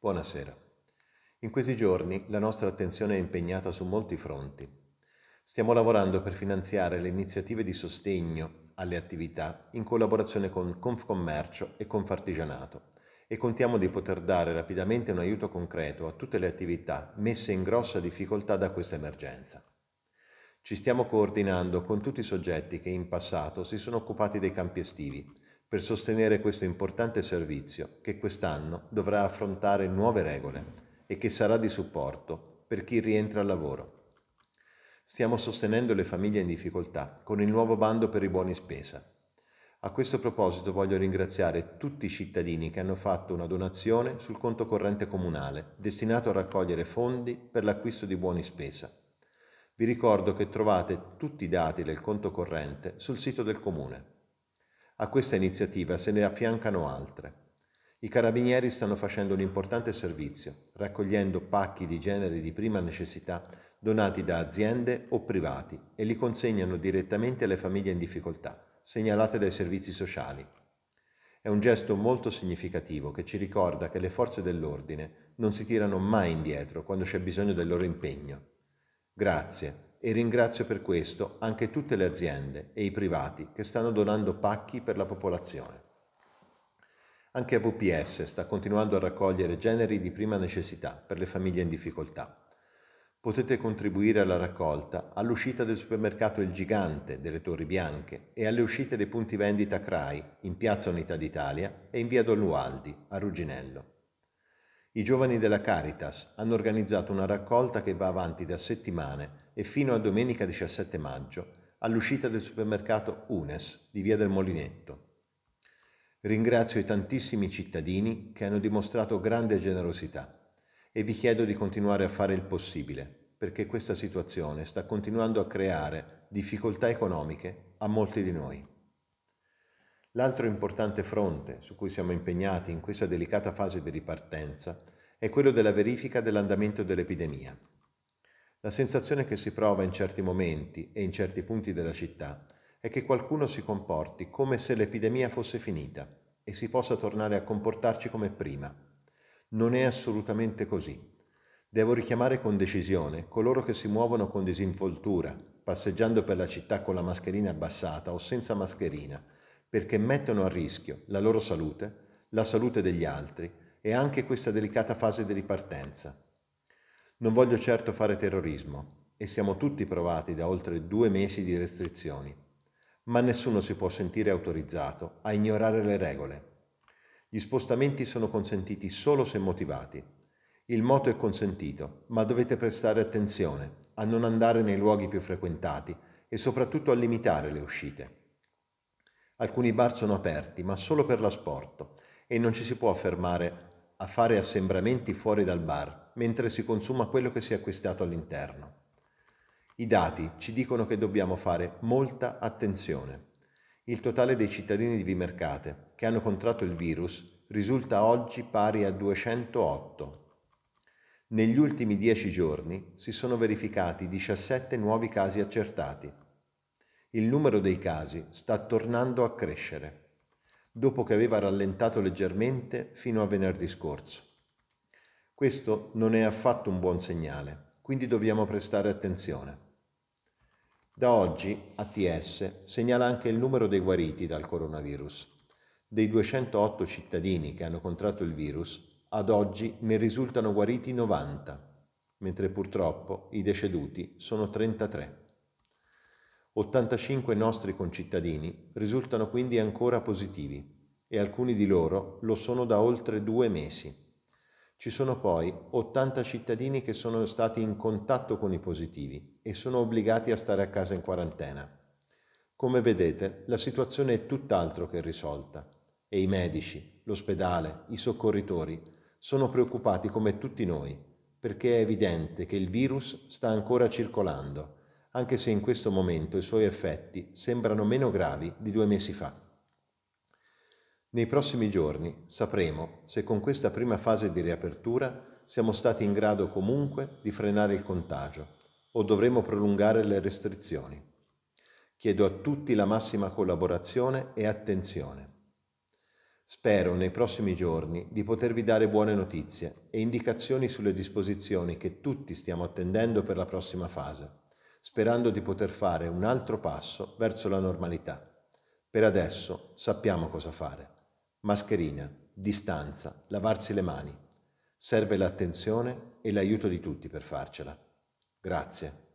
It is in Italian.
Buonasera. In questi giorni la nostra attenzione è impegnata su molti fronti. Stiamo lavorando per finanziare le iniziative di sostegno alle attività in collaborazione con Confcommercio e Confartigianato e contiamo di poter dare rapidamente un aiuto concreto a tutte le attività messe in grossa difficoltà da questa emergenza. Ci stiamo coordinando con tutti i soggetti che in passato si sono occupati dei campi estivi, per sostenere questo importante servizio che quest'anno dovrà affrontare nuove regole e che sarà di supporto per chi rientra al lavoro. Stiamo sostenendo le famiglie in difficoltà con il nuovo bando per i buoni spesa. A questo proposito voglio ringraziare tutti i cittadini che hanno fatto una donazione sul conto corrente comunale destinato a raccogliere fondi per l'acquisto di buoni spesa. Vi ricordo che trovate tutti i dati del conto corrente sul sito del comune. A questa iniziativa se ne affiancano altre. I carabinieri stanno facendo un importante servizio, raccogliendo pacchi di generi di prima necessità donati da aziende o privati e li consegnano direttamente alle famiglie in difficoltà, segnalate dai servizi sociali. È un gesto molto significativo che ci ricorda che le forze dell'ordine non si tirano mai indietro quando c'è bisogno del loro impegno. Grazie e ringrazio per questo anche tutte le aziende e i privati che stanno donando pacchi per la popolazione. Anche AVPS sta continuando a raccogliere generi di prima necessità per le famiglie in difficoltà. Potete contribuire alla raccolta all'uscita del supermercato Il Gigante delle Torri Bianche e alle uscite dei punti vendita CRAI in Piazza Unità d'Italia e in Via Don Lualdi a Ruginello. I giovani della Caritas hanno organizzato una raccolta che va avanti da settimane e fino a domenica 17 maggio all'uscita del supermercato Unes di Via del Molinetto. Ringrazio i tantissimi cittadini che hanno dimostrato grande generosità e vi chiedo di continuare a fare il possibile perché questa situazione sta continuando a creare difficoltà economiche a molti di noi. L'altro importante fronte su cui siamo impegnati in questa delicata fase di ripartenza è quello della verifica dell'andamento dell'epidemia. La sensazione che si prova in certi momenti e in certi punti della città è che qualcuno si comporti come se l'epidemia fosse finita e si possa tornare a comportarci come prima. Non è assolutamente così. Devo richiamare con decisione coloro che si muovono con disinvoltura, passeggiando per la città con la mascherina abbassata o senza mascherina, perché mettono a rischio la loro salute, la salute degli altri e anche questa delicata fase di ripartenza. Non voglio certo fare terrorismo e siamo tutti provati da oltre due mesi di restrizioni, ma nessuno si può sentire autorizzato a ignorare le regole. Gli spostamenti sono consentiti solo se motivati. Il moto è consentito, ma dovete prestare attenzione a non andare nei luoghi più frequentati e soprattutto a limitare le uscite. Alcuni bar sono aperti, ma solo per l'asporto e non ci si può fermare a fare assembramenti fuori dal bar mentre si consuma quello che si è acquistato all'interno. I dati ci dicono che dobbiamo fare molta attenzione. Il totale dei cittadini di Vimercate che hanno contratto il virus risulta oggi pari a 208. Negli ultimi dieci giorni si sono verificati 17 nuovi casi accertati. Il numero dei casi sta tornando a crescere, dopo che aveva rallentato leggermente fino a venerdì scorso. Questo non è affatto un buon segnale, quindi dobbiamo prestare attenzione. Da oggi ATS segnala anche il numero dei guariti dal coronavirus. Dei 208 cittadini che hanno contratto il virus, ad oggi ne risultano guariti 90, mentre purtroppo i deceduti sono 33. 85 nostri concittadini risultano quindi ancora positivi e alcuni di loro lo sono da oltre due mesi. Ci sono poi 80 cittadini che sono stati in contatto con i positivi e sono obbligati a stare a casa in quarantena. Come vedete, la situazione è tutt'altro che risolta e i medici, l'ospedale, i soccorritori sono preoccupati come tutti noi, perché è evidente che il virus sta ancora circolando, anche se in questo momento i suoi effetti sembrano meno gravi di due mesi fa. Nei prossimi giorni sapremo se con questa prima fase di riapertura siamo stati in grado comunque di frenare il contagio o dovremo prolungare le restrizioni. Chiedo a tutti la massima collaborazione e attenzione. Spero nei prossimi giorni di potervi dare buone notizie e indicazioni sulle disposizioni che tutti stiamo attendendo per la prossima fase, sperando di poter fare un altro passo verso la normalità. Per adesso sappiamo cosa fare. Mascherina, distanza, lavarsi le mani. Serve l'attenzione e l'aiuto di tutti per farcela. Grazie.